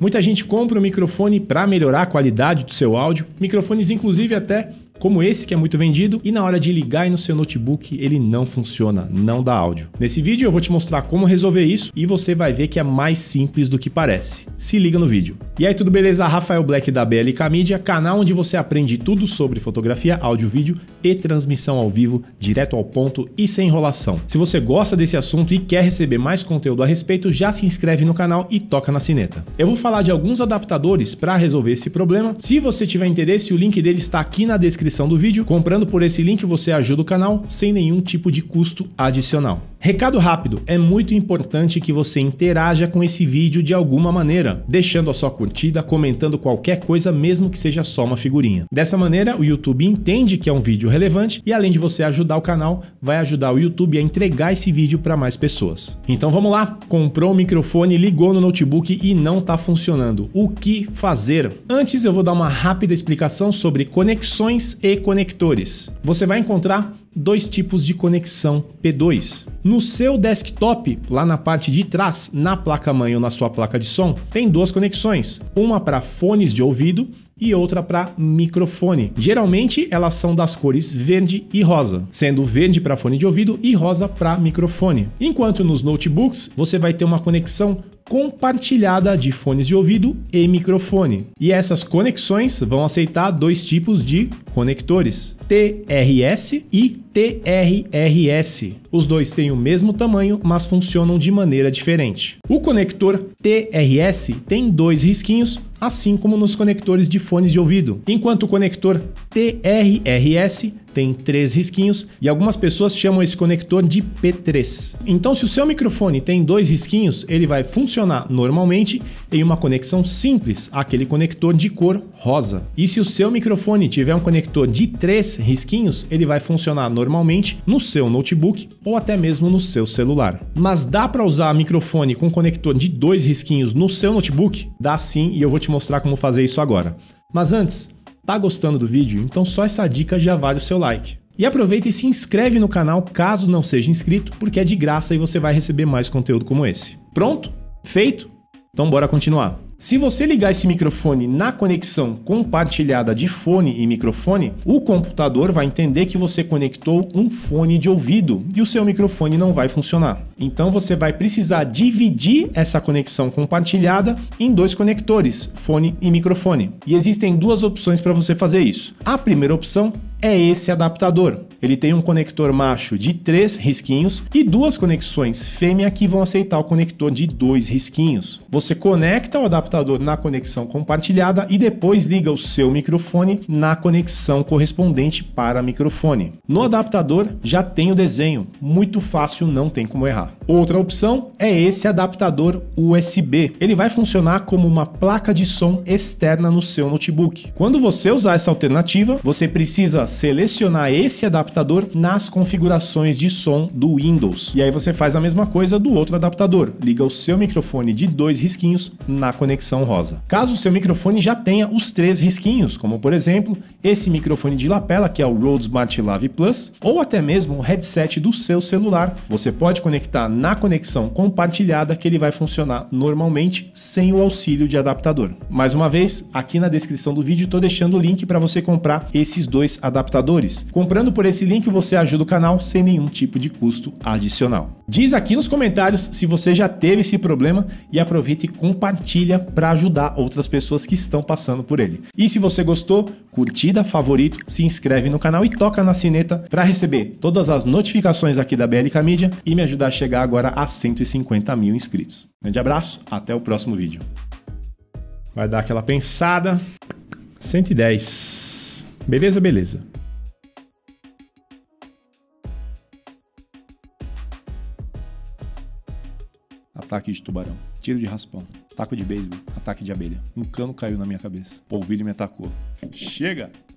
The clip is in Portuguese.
Muita gente compra um microfone para melhorar a qualidade do seu áudio, microfones inclusive até como esse que é muito vendido, e na hora de ligar no seu notebook ele não funciona, não dá áudio. Nesse vídeo eu vou te mostrar como resolver isso e você vai ver que é mais simples do que parece. Se liga no vídeo. E aí tudo beleza? Rafael Black da BLK Media, canal onde você aprende tudo sobre fotografia, áudio, vídeo e transmissão ao vivo, direto ao ponto e sem enrolação. Se você gosta desse assunto e quer receber mais conteúdo a respeito, já se inscreve no canal e toca na sineta. Eu vou falar de alguns adaptadores para resolver esse problema. Se você tiver interesse, o link dele está aqui na descrição descrição do vídeo. Comprando por esse link você ajuda o canal sem nenhum tipo de custo adicional. Recado rápido: é muito importante que você interaja com esse vídeo de alguma maneira, deixando a sua curtida, comentando qualquer coisa, mesmo que seja só uma figurinha. Dessa maneira, o YouTube entende que é um vídeo relevante e, além de você ajudar o canal, vai ajudar o YouTube a entregar esse vídeo para mais pessoas. Então vamos lá: comprou o microfone, ligou no notebook e não está funcionando. O que fazer? Antes, eu vou dar uma rápida explicação sobre conexões e conectores. Você vai encontrar dois tipos de conexão P2. No seu desktop, lá na parte de trás, na placa-mãe ou na sua placa de som, tem duas conexões, uma para fones de ouvido e outra para microfone. Geralmente elas são das cores verde e rosa, sendo verde para fone de ouvido e rosa para microfone. Enquanto nos notebooks você vai ter uma conexão compartilhada de fones de ouvido e microfone. E essas conexões vão aceitar dois tipos de conectores TRS e TRRS. Os dois têm o mesmo tamanho, mas funcionam de maneira diferente. O conector TRS tem dois risquinhos, assim como nos conectores de fones de ouvido, enquanto o conector TRRS tem três risquinhos e algumas pessoas chamam esse conector de P3. Então, se o seu microfone tem dois risquinhos, ele vai funcionar normalmente em uma conexão simples, aquele conector de cor rosa. E se o seu microfone tiver um conector conector de três risquinhos, ele vai funcionar normalmente no seu notebook ou até mesmo no seu celular. Mas dá para usar microfone com conector de dois risquinhos no seu notebook? Dá sim, e eu vou te mostrar como fazer isso agora. Mas antes, tá gostando do vídeo? Então só essa dica já vale o seu like. E aproveita e se inscreve no canal caso não seja inscrito, porque é de graça e você vai receber mais conteúdo como esse. Pronto? Feito? Então bora continuar. Se você ligar esse microfone na conexão compartilhada de fone e microfone, o computador vai entender que você conectou um fone de ouvido e o seu microfone não vai funcionar. Então você vai precisar dividir essa conexão compartilhada em dois conectores, fone e microfone. E existem duas opções para você fazer isso. A primeira opção é esse adaptador. Ele tem um conector macho de três risquinhos e duas conexões fêmea que vão aceitar o conector de dois risquinhos. Você conecta o adaptador na conexão compartilhada e depois liga o seu microfone na conexão correspondente para microfone. No adaptador já tem o desenho, muito fácil, não tem como errar. Outra opção é esse adaptador USB. Ele vai funcionar como uma placa de som externa no seu notebook. Quando você usar essa alternativa, você precisa selecionar esse adaptador nas configurações de som do Windows. E aí você faz a mesma coisa do outro adaptador. Liga o seu microfone de dois risquinhos na conexão rosa. Caso o seu microfone já tenha os três risquinhos, como por exemplo, esse microfone de lapela que é o Rode Smart Lave Plus, ou até mesmo o headset do seu celular, você pode conectar na conexão compartilhada que ele vai funcionar normalmente sem o auxílio de adaptador. Mais uma vez, aqui na descrição do vídeo estou deixando o link para você comprar esses dois adaptadores. Comprando por esse link você ajuda o canal sem nenhum tipo de custo adicional. Diz aqui nos comentários se você já teve esse problema e aproveita e compartilha para ajudar outras pessoas que estão passando por ele. E se você gostou, curtida, favorito, se inscreve no canal e toca na sineta para receber todas as notificações aqui da BLK Mídia e me ajudar a chegar agora a 150 mil inscritos. Grande abraço, até o próximo vídeo. Vai dar aquela pensada. 110. Beleza, beleza. Ataque de tubarão. Tiro de raspão. Taco de beisebol. Ataque de abelha. Um cano caiu na minha cabeça. O polvilho me atacou. Chega!